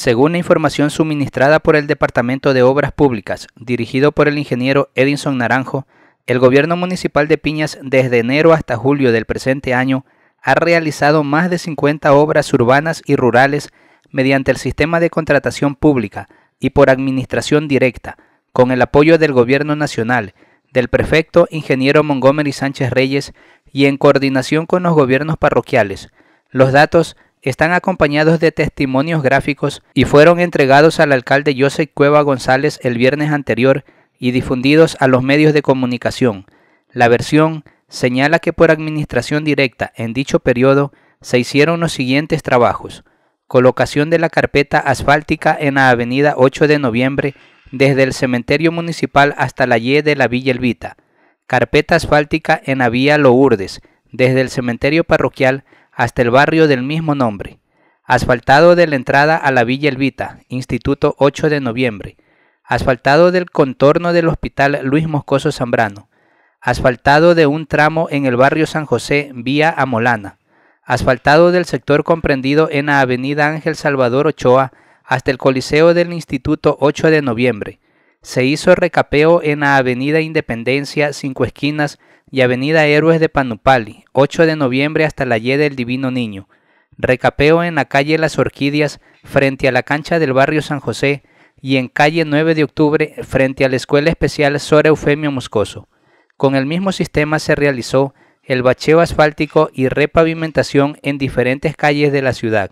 Según la información suministrada por el Departamento de Obras Públicas, dirigido por el ingeniero Edinson Naranjo, el gobierno municipal de Piñas desde enero hasta julio del presente año ha realizado más de 50 obras urbanas y rurales mediante el sistema de contratación pública y por administración directa, con el apoyo del gobierno nacional, del prefecto ingeniero Montgomery Sánchez Reyes y en coordinación con los gobiernos parroquiales. Los datos están acompañados de testimonios gráficos y fueron entregados al alcalde José Cueva González el viernes anterior y difundidos a los medios de comunicación. La versión señala que por administración directa en dicho periodo se hicieron los siguientes trabajos. Colocación de la carpeta asfáltica en la avenida 8 de noviembre desde el cementerio municipal hasta la Y de la Villa Elvita. Carpeta asfáltica en la vía Lourdes desde el cementerio parroquial hasta el barrio del mismo nombre, asfaltado de la entrada a la Villa Elvita, Instituto 8 de Noviembre, asfaltado del contorno del Hospital Luis Moscoso Zambrano, asfaltado de un tramo en el barrio San José, vía Amolana, asfaltado del sector comprendido en la Avenida Ángel Salvador Ochoa hasta el Coliseo del Instituto 8 de Noviembre. Se hizo recapeo en la Avenida Independencia, Cinco Esquinas, y Avenida Héroes de Panupali, 8 de noviembre hasta la Y del Divino Niño. Recapeo en la calle Las Orquídeas, frente a la cancha del barrio San José, y en calle 9 de octubre, frente a la Escuela Especial Sor Eufemio Moscoso. Con el mismo sistema se realizó el bacheo asfáltico y repavimentación en diferentes calles de la ciudad.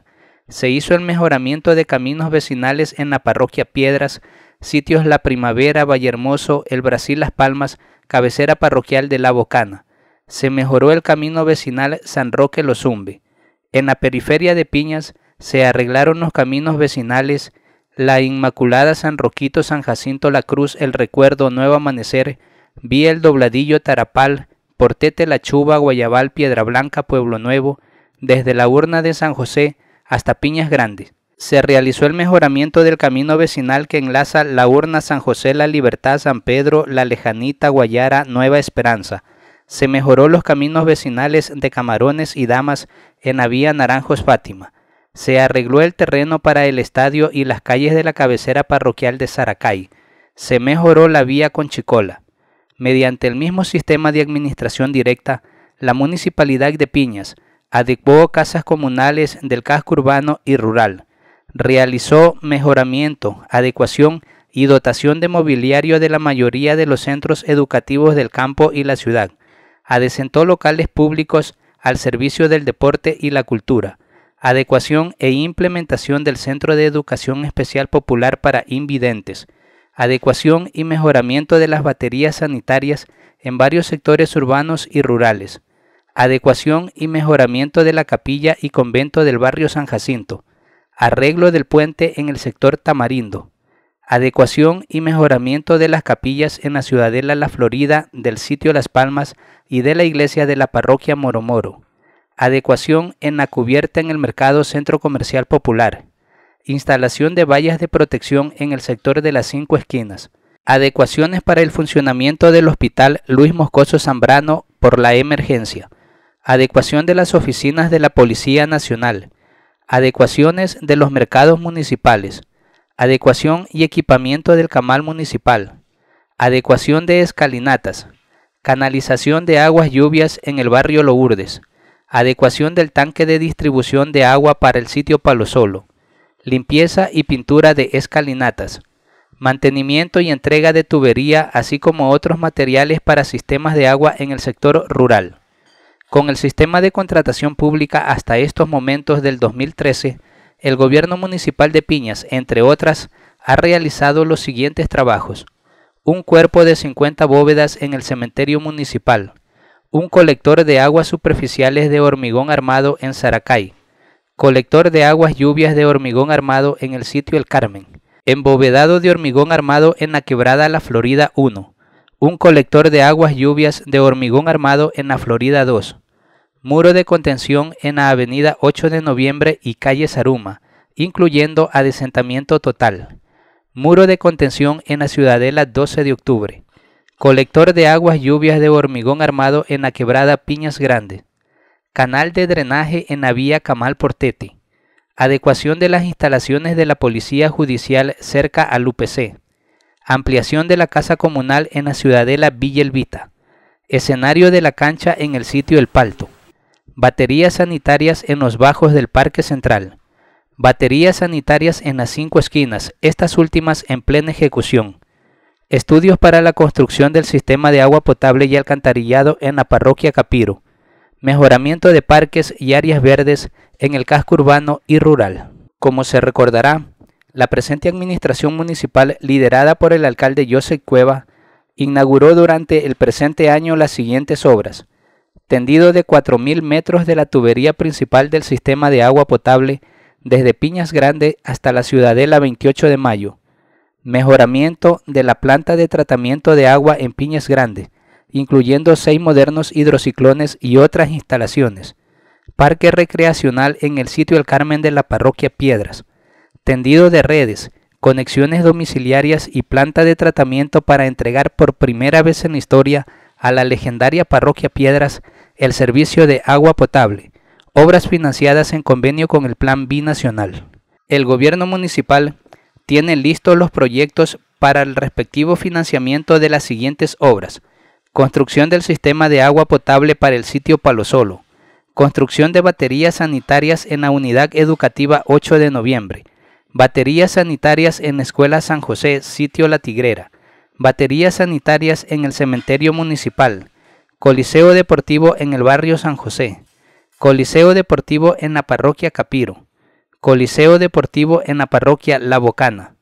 Se hizo el mejoramiento de caminos vecinales en la parroquia Piedras, sitios La Primavera, Vallehermoso, El Brasil Las Palmas, cabecera parroquial de La Bocana. Se mejoró el camino vecinal San Roque-Lozumbe. En la periferia de Piñas se arreglaron los caminos vecinales La Inmaculada San Roquito San Jacinto La Cruz El Recuerdo Nuevo Amanecer, Vía El Dobladillo Tarapal, Portete La Chuba Guayabal Piedra Blanca Pueblo Nuevo, desde la urna de San José hasta Piñas Grandes se realizó el mejoramiento del camino vecinal que enlaza la urna San José, la Libertad, San Pedro, la Lejanita, Guayara, Nueva Esperanza. Se mejoró los caminos vecinales de Camarones y Damas en la vía Naranjos Fátima. Se arregló el terreno para el estadio y las calles de la cabecera parroquial de Saracay. Se mejoró la vía Conchicola. Mediante el mismo sistema de administración directa, la municipalidad de Piñas adecuó casas comunales del casco urbano y rural realizó mejoramiento, adecuación y dotación de mobiliario de la mayoría de los centros educativos del campo y la ciudad. Adecentó locales públicos al servicio del deporte y la cultura. Adecuación e implementación del Centro de Educación Especial Popular para Invidentes. Adecuación y mejoramiento de las baterías sanitarias en varios sectores urbanos y rurales. Adecuación y mejoramiento de la capilla y convento del barrio San Jacinto arreglo del puente en el sector Tamarindo, adecuación y mejoramiento de las capillas en la ciudadela La Florida del sitio Las Palmas y de la iglesia de la parroquia Moromoro, adecuación en la cubierta en el mercado Centro Comercial Popular, instalación de vallas de protección en el sector de las cinco esquinas, adecuaciones para el funcionamiento del hospital Luis Moscoso Zambrano por la emergencia, adecuación de las oficinas de la Policía Nacional, adecuaciones de los mercados municipales, adecuación y equipamiento del camal municipal, adecuación de escalinatas, canalización de aguas lluvias en el barrio Lourdes, adecuación del tanque de distribución de agua para el sitio Palosolo, limpieza y pintura de escalinatas, mantenimiento y entrega de tubería, así como otros materiales para sistemas de agua en el sector rural. Con el sistema de contratación pública hasta estos momentos del 2013, el gobierno municipal de Piñas, entre otras, ha realizado los siguientes trabajos. Un cuerpo de 50 bóvedas en el cementerio municipal. Un colector de aguas superficiales de hormigón armado en Saracay. Colector de aguas lluvias de hormigón armado en el sitio El Carmen. Embovedado de hormigón armado en la quebrada La Florida 1 un colector de aguas lluvias de hormigón armado en la Florida 2, muro de contención en la avenida 8 de noviembre y calle Saruma, incluyendo adesentamiento total, muro de contención en la ciudadela 12 de octubre, colector de aguas lluvias de hormigón armado en la quebrada Piñas Grande, canal de drenaje en la vía Camal Portete, adecuación de las instalaciones de la Policía Judicial cerca al UPC, ampliación de la casa comunal en la ciudadela Villa escenario de la cancha en el sitio El Palto, baterías sanitarias en los bajos del Parque Central, baterías sanitarias en las cinco esquinas, estas últimas en plena ejecución, estudios para la construcción del sistema de agua potable y alcantarillado en la parroquia Capiro, mejoramiento de parques y áreas verdes en el casco urbano y rural. Como se recordará, la presente administración municipal, liderada por el alcalde Joseph Cueva, inauguró durante el presente año las siguientes obras. Tendido de 4.000 metros de la tubería principal del sistema de agua potable desde Piñas Grande hasta la Ciudadela 28 de Mayo. Mejoramiento de la planta de tratamiento de agua en Piñas Grande, incluyendo seis modernos hidrociclones y otras instalaciones. Parque recreacional en el sitio El Carmen de la Parroquia Piedras tendido de redes, conexiones domiciliarias y planta de tratamiento para entregar por primera vez en la historia a la legendaria parroquia Piedras el servicio de agua potable, obras financiadas en convenio con el Plan Binacional. El gobierno municipal tiene listos los proyectos para el respectivo financiamiento de las siguientes obras. Construcción del sistema de agua potable para el sitio Palosolo. Construcción de baterías sanitarias en la unidad educativa 8 de noviembre Baterías sanitarias en Escuela San José, sitio La Tigrera. Baterías sanitarias en el Cementerio Municipal. Coliseo Deportivo en el barrio San José. Coliseo Deportivo en la parroquia Capiro. Coliseo Deportivo en la parroquia La Bocana.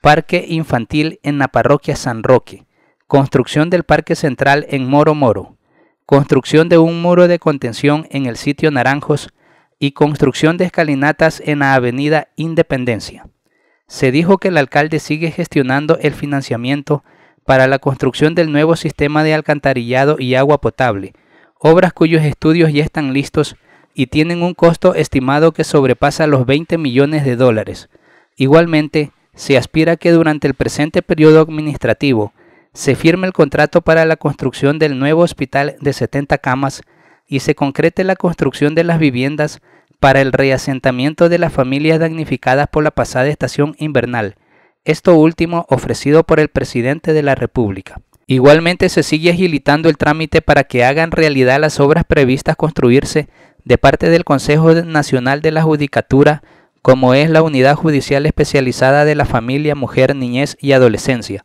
Parque Infantil en la parroquia San Roque. Construcción del Parque Central en Moro Moro. Construcción de un muro de contención en el sitio Naranjos y construcción de escalinatas en la avenida Independencia. Se dijo que el alcalde sigue gestionando el financiamiento para la construcción del nuevo sistema de alcantarillado y agua potable, obras cuyos estudios ya están listos y tienen un costo estimado que sobrepasa los 20 millones de dólares. Igualmente, se aspira que durante el presente periodo administrativo se firme el contrato para la construcción del nuevo hospital de 70 camas y se concrete la construcción de las viviendas para el reasentamiento de las familias damnificadas por la pasada estación invernal, esto último ofrecido por el presidente de la República. Igualmente se sigue agilitando el trámite para que hagan realidad las obras previstas construirse de parte del Consejo Nacional de la Judicatura, como es la Unidad Judicial Especializada de la Familia, Mujer, Niñez y Adolescencia,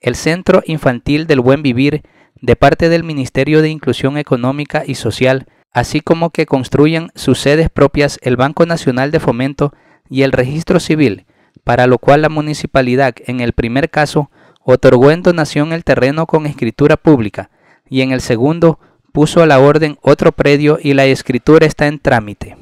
el Centro Infantil del Buen Vivir, de parte del Ministerio de Inclusión Económica y Social, así como que construyan sus sedes propias el Banco Nacional de Fomento y el Registro Civil, para lo cual la municipalidad en el primer caso otorgó en donación el terreno con escritura pública y en el segundo puso a la orden otro predio y la escritura está en trámite.